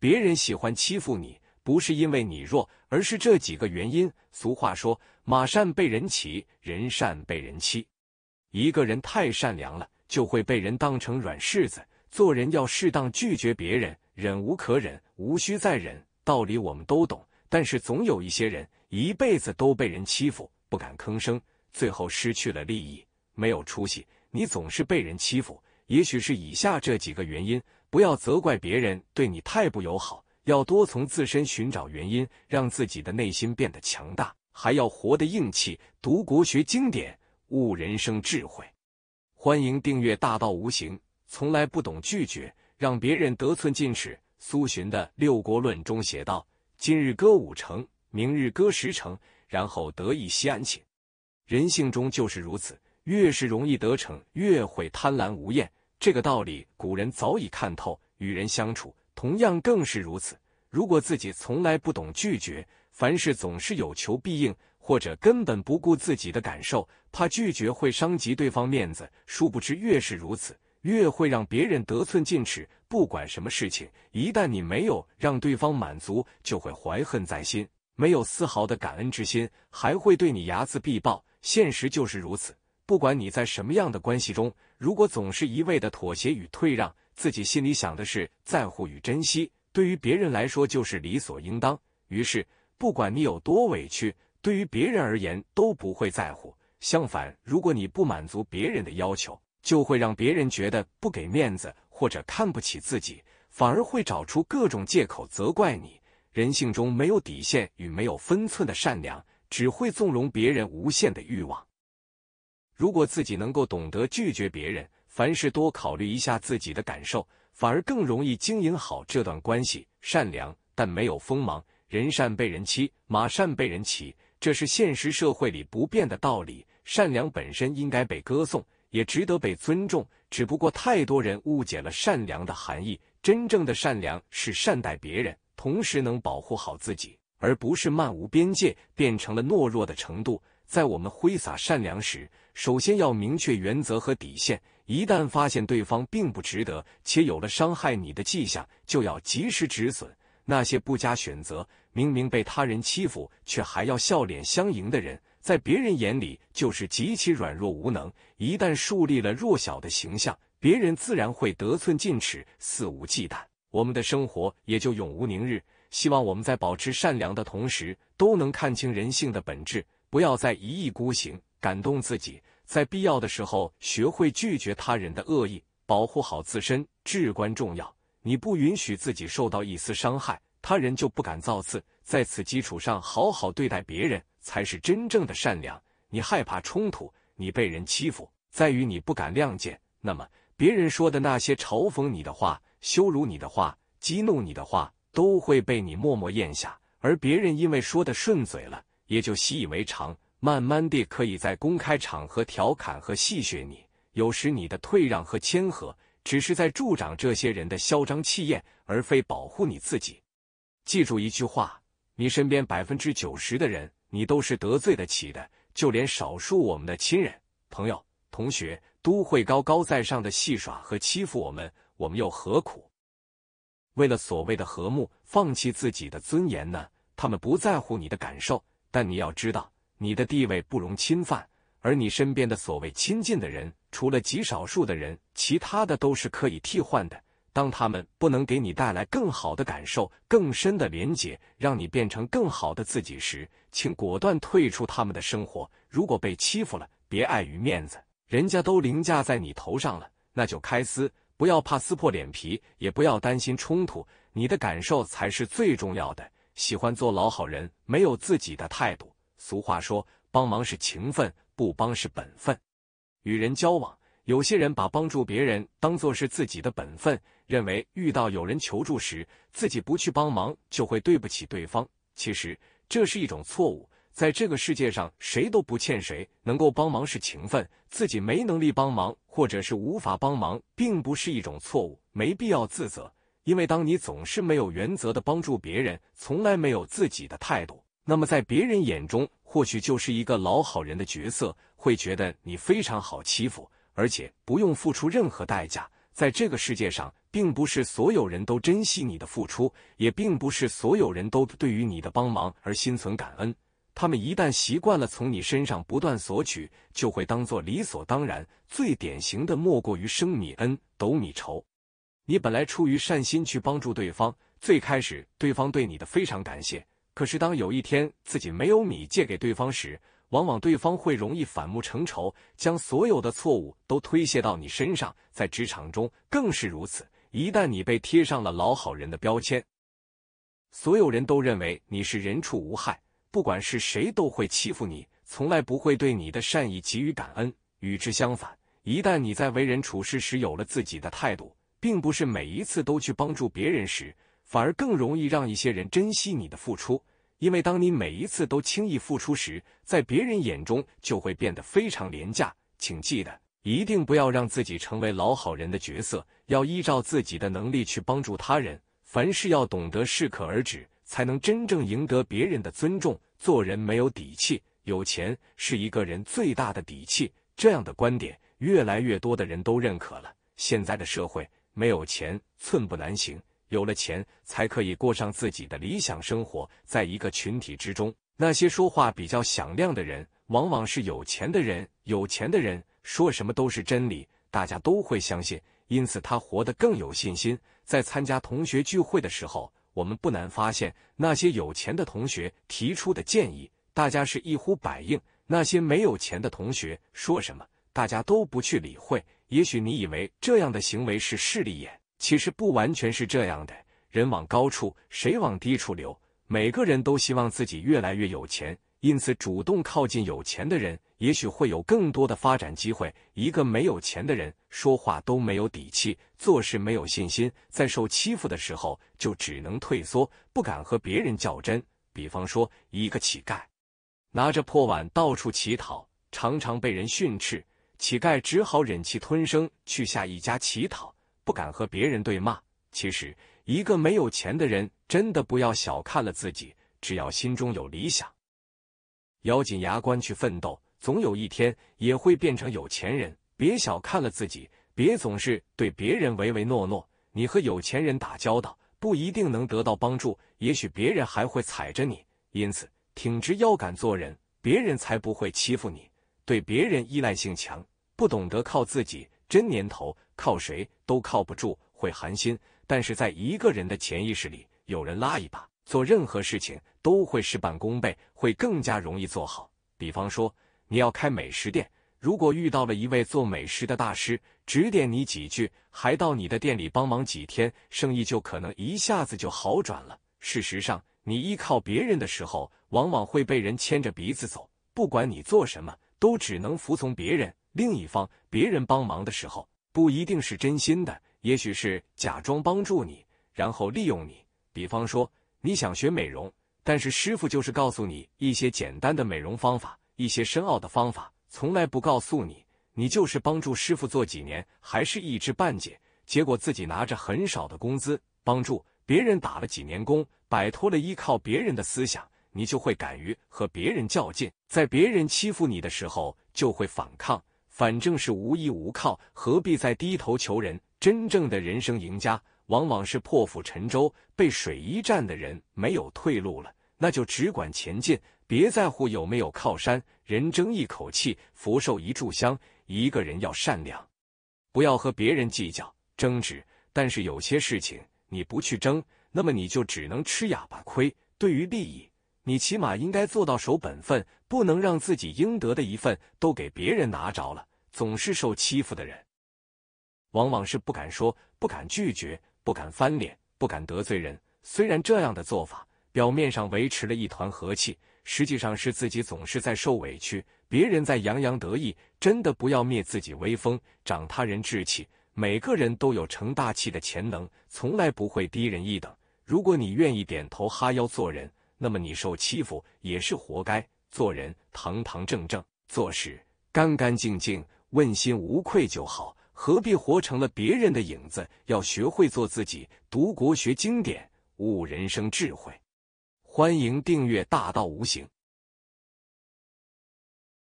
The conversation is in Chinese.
别人喜欢欺负你，不是因为你弱，而是这几个原因。俗话说，马善被人骑，人善被人欺。一个人太善良了，就会被人当成软柿子。做人要适当拒绝别人，忍无可忍，无需再忍。道理我们都懂，但是总有一些人，一辈子都被人欺负，不敢吭声，最后失去了利益，没有出息。你总是被人欺负，也许是以下这几个原因。不要责怪别人对你太不友好，要多从自身寻找原因，让自己的内心变得强大，还要活得硬气。读国学经典，悟人生智慧。欢迎订阅《大道无形》。从来不懂拒绝，让别人得寸进尺。苏洵的《六国论》中写道：“今日割五城，明日割十城，然后得意息安寝。”人性中就是如此，越是容易得逞，越会贪婪无厌。这个道理古人早已看透，与人相处同样更是如此。如果自己从来不懂拒绝，凡事总是有求必应，或者根本不顾自己的感受，怕拒绝会伤及对方面子，殊不知越是如此，越会让别人得寸进尺。不管什么事情，一旦你没有让对方满足，就会怀恨在心，没有丝毫的感恩之心，还会对你睚眦必报。现实就是如此。不管你在什么样的关系中，如果总是一味的妥协与退让，自己心里想的是在乎与珍惜，对于别人来说就是理所应当。于是，不管你有多委屈，对于别人而言都不会在乎。相反，如果你不满足别人的要求，就会让别人觉得不给面子或者看不起自己，反而会找出各种借口责怪你。人性中没有底线与没有分寸的善良，只会纵容别人无限的欲望。如果自己能够懂得拒绝别人，凡事多考虑一下自己的感受，反而更容易经营好这段关系。善良但没有锋芒，人善被人欺，马善被人骑，这是现实社会里不变的道理。善良本身应该被歌颂，也值得被尊重。只不过太多人误解了善良的含义。真正的善良是善待别人，同时能保护好自己，而不是漫无边界，变成了懦弱的程度。在我们挥洒善良时，首先要明确原则和底线，一旦发现对方并不值得，且有了伤害你的迹象，就要及时止损。那些不加选择，明明被他人欺负，却还要笑脸相迎的人，在别人眼里就是极其软弱无能。一旦树立了弱小的形象，别人自然会得寸进尺、肆无忌惮，我们的生活也就永无宁日。希望我们在保持善良的同时，都能看清人性的本质，不要再一意孤行，感动自己。在必要的时候，学会拒绝他人的恶意，保护好自身至关重要。你不允许自己受到一丝伤害，他人就不敢造次。在此基础上，好好对待别人，才是真正的善良。你害怕冲突，你被人欺负，在于你不敢谅解。那么，别人说的那些嘲讽你的话、羞辱你的话、激怒你的话，都会被你默默咽下，而别人因为说的顺嘴了，也就习以为常。慢慢的，可以在公开场合调侃和戏谑你。有时你的退让和谦和，只是在助长这些人的嚣张气焰，而非保护你自己。记住一句话：你身边百分之九十的人，你都是得罪得起的。就连少数我们的亲人、朋友、同学，都会高高在上的戏耍和欺负我们。我们又何苦为了所谓的和睦，放弃自己的尊严呢？他们不在乎你的感受，但你要知道。你的地位不容侵犯，而你身边的所谓亲近的人，除了极少数的人，其他的都是可以替换的。当他们不能给你带来更好的感受、更深的连接，让你变成更好的自己时，请果断退出他们的生活。如果被欺负了，别碍于面子，人家都凌驾在你头上了，那就开撕，不要怕撕破脸皮，也不要担心冲突，你的感受才是最重要的。喜欢做老好人，没有自己的态度。俗话说：“帮忙是情分，不帮是本分。”与人交往，有些人把帮助别人当做是自己的本分，认为遇到有人求助时，自己不去帮忙就会对不起对方。其实这是一种错误。在这个世界上，谁都不欠谁。能够帮忙是情分，自己没能力帮忙或者是无法帮忙，并不是一种错误，没必要自责。因为当你总是没有原则的帮助别人，从来没有自己的态度。那么，在别人眼中，或许就是一个老好人的角色，会觉得你非常好欺负，而且不用付出任何代价。在这个世界上，并不是所有人都珍惜你的付出，也并不是所有人都对于你的帮忙而心存感恩。他们一旦习惯了从你身上不断索取，就会当做理所当然。最典型的莫过于“升米恩，斗米仇”。你本来出于善心去帮助对方，最开始对方对你的非常感谢。可是，当有一天自己没有米借给对方时，往往对方会容易反目成仇，将所有的错误都推卸到你身上。在职场中更是如此，一旦你被贴上了老好人的标签，所有人都认为你是人畜无害，不管是谁都会欺负你，从来不会对你的善意给予感恩。与之相反，一旦你在为人处事时有了自己的态度，并不是每一次都去帮助别人时。反而更容易让一些人珍惜你的付出，因为当你每一次都轻易付出时，在别人眼中就会变得非常廉价。请记得，一定不要让自己成为老好人的角色，要依照自己的能力去帮助他人。凡事要懂得适可而止，才能真正赢得别人的尊重。做人没有底气，有钱是一个人最大的底气。这样的观点，越来越多的人都认可了。现在的社会，没有钱寸步难行。有了钱，才可以过上自己的理想生活。在一个群体之中，那些说话比较响亮的人，往往是有钱的人。有钱的人说什么都是真理，大家都会相信，因此他活得更有信心。在参加同学聚会的时候，我们不难发现，那些有钱的同学提出的建议，大家是一呼百应；那些没有钱的同学说什么，大家都不去理会。也许你以为这样的行为是势利眼。其实不完全是这样的。人往高处，谁往低处流。每个人都希望自己越来越有钱，因此主动靠近有钱的人，也许会有更多的发展机会。一个没有钱的人，说话都没有底气，做事没有信心，在受欺负的时候就只能退缩，不敢和别人较真。比方说，一个乞丐拿着破碗到处乞讨，常常被人训斥，乞丐只好忍气吞声去下一家乞讨。不敢和别人对骂。其实，一个没有钱的人，真的不要小看了自己。只要心中有理想，咬紧牙关去奋斗，总有一天也会变成有钱人。别小看了自己，别总是对别人唯唯诺诺。你和有钱人打交道，不一定能得到帮助，也许别人还会踩着你。因此，挺直腰杆做人，别人才不会欺负你。对别人依赖性强，不懂得靠自己，真年头。靠谁都靠不住，会寒心。但是在一个人的潜意识里，有人拉一把，做任何事情都会事半功倍，会更加容易做好。比方说，你要开美食店，如果遇到了一位做美食的大师，指点你几句，还到你的店里帮忙几天，生意就可能一下子就好转了。事实上，你依靠别人的时候，往往会被人牵着鼻子走，不管你做什么，都只能服从别人。另一方，别人帮忙的时候。不一定是真心的，也许是假装帮助你，然后利用你。比方说，你想学美容，但是师傅就是告诉你一些简单的美容方法，一些深奥的方法从来不告诉你。你就是帮助师傅做几年，还是一知半解。结果自己拿着很少的工资，帮助别人打了几年工，摆脱了依靠别人的思想，你就会敢于和别人较劲，在别人欺负你的时候就会反抗。反正是无依无靠，何必再低头求人？真正的人生赢家，往往是破釜沉舟、被水一战的人。没有退路了，那就只管前进，别在乎有没有靠山。人争一口气，福寿一炷香。一个人要善良，不要和别人计较争执。但是有些事情你不去争，那么你就只能吃哑巴亏。对于利益，你起码应该做到守本分，不能让自己应得的一份都给别人拿着了。总是受欺负的人，往往是不敢说、不敢拒绝、不敢翻脸、不敢得罪人。虽然这样的做法表面上维持了一团和气，实际上是自己总是在受委屈，别人在洋洋得意。真的不要灭自己威风，长他人志气。每个人都有成大气的潜能，从来不会低人一等。如果你愿意点头哈腰做人，那么你受欺负也是活该。做人堂堂正正，做事干干净净。问心无愧就好，何必活成了别人的影子？要学会做自己，读国学经典，悟人生智慧。欢迎订阅《大道无形》。